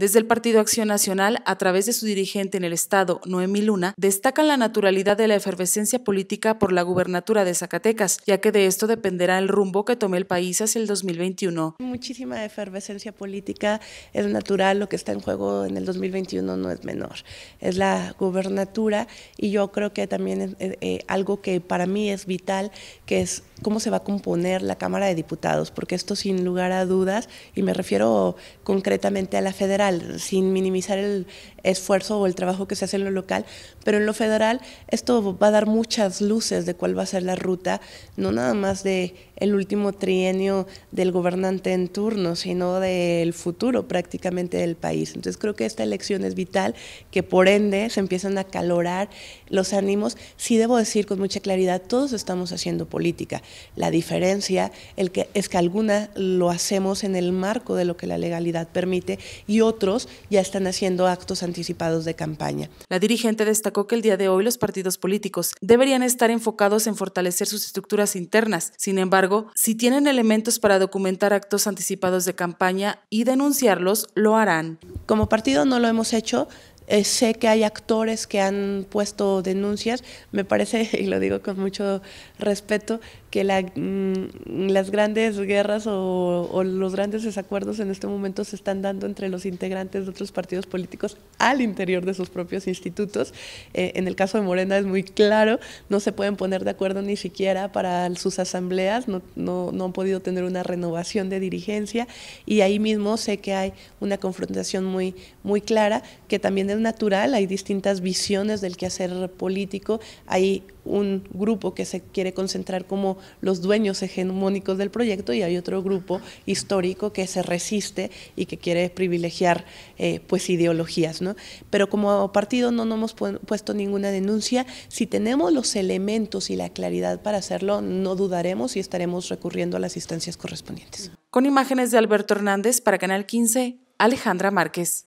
Desde el Partido Acción Nacional, a través de su dirigente en el Estado, Noemí Luna, destacan la naturalidad de la efervescencia política por la gubernatura de Zacatecas, ya que de esto dependerá el rumbo que tome el país hacia el 2021. Muchísima efervescencia política es natural, lo que está en juego en el 2021 no es menor, es la gubernatura y yo creo que también es, eh, eh, algo que para mí es vital, que es cómo se va a componer la Cámara de Diputados, porque esto sin lugar a dudas, y me refiero concretamente a la federal, sin minimizar el esfuerzo o el trabajo que se hace en lo local, pero en lo federal esto va a dar muchas luces de cuál va a ser la ruta, no nada más de el último trienio del gobernante en turno, sino del futuro prácticamente del país. Entonces creo que esta elección es vital, que por ende se empiezan a calorar los ánimos. Sí debo decir con mucha claridad, todos estamos haciendo política. La diferencia el que, es que alguna lo hacemos en el marco de lo que la legalidad permite y otra ya están haciendo actos anticipados de campaña. La dirigente destacó que el día de hoy los partidos políticos deberían estar enfocados en fortalecer sus estructuras internas. Sin embargo, si tienen elementos para documentar actos anticipados de campaña y denunciarlos, lo harán. Como partido no lo hemos hecho, eh, sé que hay actores que han puesto denuncias. Me parece, y lo digo con mucho respeto, que la, mm, las grandes guerras o, los grandes desacuerdos en este momento se están dando entre los integrantes de otros partidos políticos al interior de sus propios institutos. Eh, en el caso de Morena es muy claro, no se pueden poner de acuerdo ni siquiera para sus asambleas, no, no, no han podido tener una renovación de dirigencia y ahí mismo sé que hay una confrontación muy, muy clara que también es natural, hay distintas visiones del quehacer político, hay un grupo que se quiere concentrar como los dueños hegemónicos del proyecto y hay otro grupo histórico que se resiste y que quiere privilegiar eh, pues ideologías. Pero como partido no nos hemos puesto ninguna denuncia. Si tenemos los elementos y la claridad para hacerlo, no dudaremos y estaremos recurriendo a las instancias correspondientes. Con imágenes de Alberto Hernández para Canal 15, Alejandra Márquez.